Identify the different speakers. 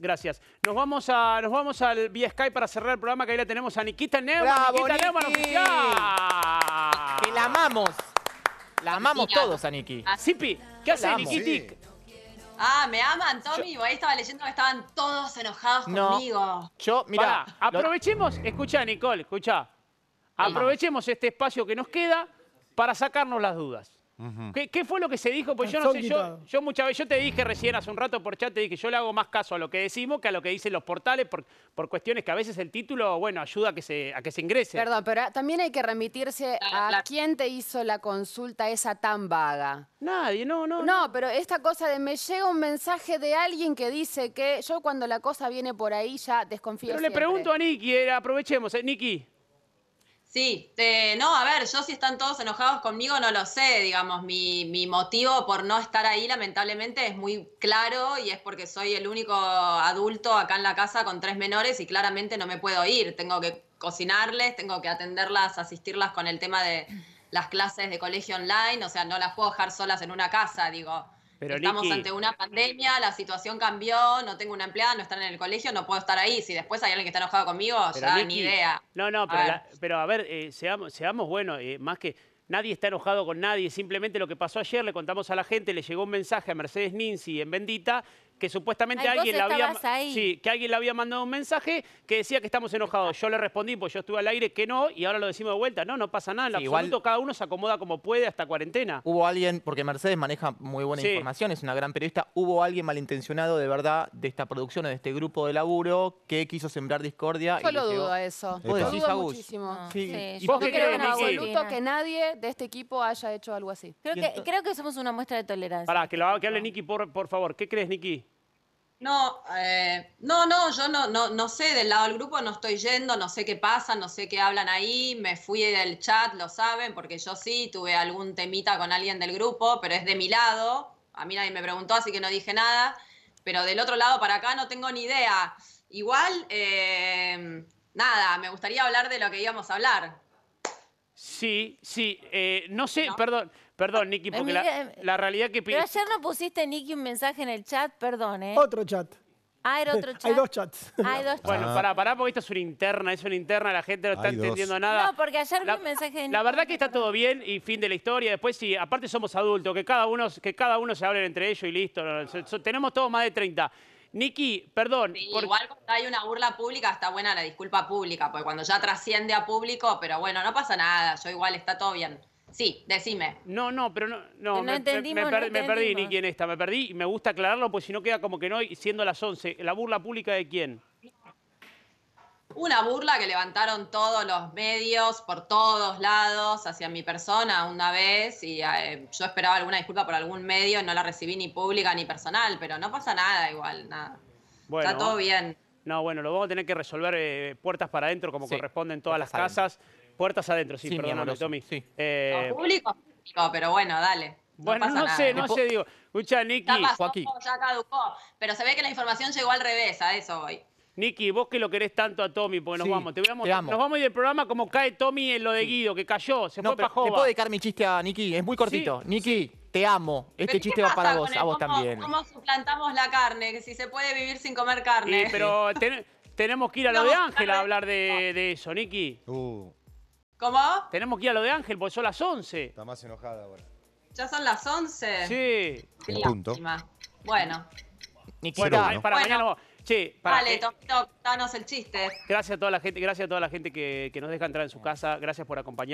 Speaker 1: gracias. Nos vamos, a, nos vamos al vía para cerrar el programa, que ahí la tenemos a Nikita Neumann. Bravo, Nikita Que la amamos. La amamos todos a ah, Sipi, ¿qué hace Nikitik?
Speaker 2: Ah, me aman, Tommy. ahí estaba leyendo que estaban todos enojados conmigo.
Speaker 1: Yo, mira, aprovechemos, escucha, Nicole, escucha. Aprovechemos este espacio que nos queda para sacarnos las dudas. ¿Qué, fue lo que se dijo? Pues yo no sé, yo, muchas veces, yo te dije recién hace un rato por chat, te dije, yo le hago más caso a lo que decimos que a lo que dicen los portales por, por cuestiones que a veces el título, bueno, ayuda a que se, a que se ingrese. Perdón,
Speaker 2: pero también hay que remitirse a quién te hizo la consulta esa tan vaga. Nadie, no, no. No, pero esta cosa de me llega un mensaje de alguien que dice que yo cuando la cosa viene por ahí ya desconfío Pero le pregunto a Niki aprovechemos, eh, Niki Sí, eh, no, a ver, yo si están todos enojados conmigo no lo sé, digamos, mi, mi, motivo por no estar ahí lamentablemente es muy claro y es porque soy el único adulto acá en la casa con tres menores y claramente no me puedo ir, tengo que cocinarles, tengo que atenderlas, asistirlas con el tema de las clases de colegio online, o sea, no las puedo dejar solas en una casa, digo,
Speaker 1: Estamos ante una
Speaker 2: pandemia, la situación cambió, no tengo una empleada, no están en el colegio, no puedo estar ahí. Si después hay alguien que está enojado conmigo, ya ni idea.
Speaker 1: No, no, pero a ver, eh, seamos, seamos buenos, eh, más que nadie está enojado con nadie, simplemente lo que pasó ayer, le contamos a la gente, le llegó un mensaje a Mercedes Ninzi en Bendita, que supuestamente alguien le había que alguien le había mandado un mensaje que decía que estamos enojados. Yo le respondí, pues yo estuve al aire que no y ahora lo decimos de vuelta. No, no pasa nada, en absoluto cada uno se acomoda como puede hasta cuarentena. Hubo alguien, porque Mercedes maneja muy buena información, es una gran periodista, hubo alguien malintencionado de verdad de esta producción o de este grupo de laburo que quiso sembrar discordia. Yo lo dudo a eso. Ah. Vos dudo muchísimo. creo
Speaker 2: que nadie de este equipo haya hecho algo así. Creo que, creo que somos una muestra de tolerancia.
Speaker 1: para que, lo, hable Niki, por, por favor. ¿Qué crees, Niki?
Speaker 2: No, eh, no, no, yo no, no, no sé, del lado del grupo no estoy yendo, no sé qué pasa, no sé qué hablan ahí, me fui del chat, lo saben, porque yo sí tuve algún temita con alguien del grupo, pero es de mi lado, a mí nadie me preguntó, así que no dije nada, pero del otro lado para acá no tengo ni idea. Igual, eh, nada, me gustaría hablar de lo que íbamos a hablar.
Speaker 1: Sí, sí, eh, no sé, perdón. Perdón, ah, Nicky, porque la, realidad que... Pero ayer
Speaker 2: no pusiste, Nicky, un mensaje en el chat, perdón, ¿eh? Otro chat. Ah, era otro chat. Ah, hay dos chats. Hay dos chats. Bueno, pará,
Speaker 1: pará, porque esto es una interna, es una interna, la gente no está entendiendo nada. No, porque ayer la, vi un mensaje de La verdad que está todo bien y fin de la historia. Después sí, aparte somos adultos, que cada uno, que cada uno se hable entre ellos y listo. Tenemos todos más de 30. Nicky,
Speaker 2: perdón. Igual cuando hay una burla pública está buena la disculpa pública, porque cuando ya trasciende a público, pero bueno, no pasa nada, yo igual está todo bien. Sí, decime. No, no, pero no, no, me, entendimos, me, me, perdí ni quién
Speaker 1: está, me perdí y me gusta aclararlo pues si no queda como que no, siendo las 11, ¿la burla pública de quién?
Speaker 2: Una burla que levantaron todos los medios por todos lados hacia mi persona una vez y eh, yo esperaba alguna disculpa por algún medio, no la recibí ni pública ni personal, pero no pasa nada igual, nada.
Speaker 1: Bueno. Está todo bien. No, bueno, lo vamos a tener que resolver eh, puertas para adentro como corresponden todas las casas. Puertas adentro, sí, sí perdóname, Tommy. Sí. Eh,
Speaker 2: público, público, pero bueno, dale. Bueno, no, sé, no sé,
Speaker 1: digo. Escucha, Niki. Joaquín.
Speaker 2: Ya caducó, pero se ve que la información llegó al revés, a eso hoy.
Speaker 1: Niki, vos que lo querés tanto a Tommy, porque nos vamos. Te, Nos vamos a ir del programa como cae Tommy en lo de Guido, que cayó, se no, fue para Jova. ¿Te puedo dedicar mi chiste a Niki? Es muy cortito. Niki, te amo. Este chiste va para vos, a vos también. ¿Cómo
Speaker 2: suplantamos la carne? Que si se puede vivir sin comer carne. pero
Speaker 1: tenemos que ir a lo de Ángela a hablar de, de eso, Niki. Uh. ¿Cómo? Tenemos que ir a lo de Ángel porque son las 11. Está más enojada ahora.
Speaker 2: ¿Ya son las 11?
Speaker 1: Sí. punto. Bueno. para mañana vale,
Speaker 2: Tomito, danos el chiste.
Speaker 1: Gracias a toda la gente, gracias a toda la gente que, que nos deja entrar en su casa. Gracias por acompañarnos.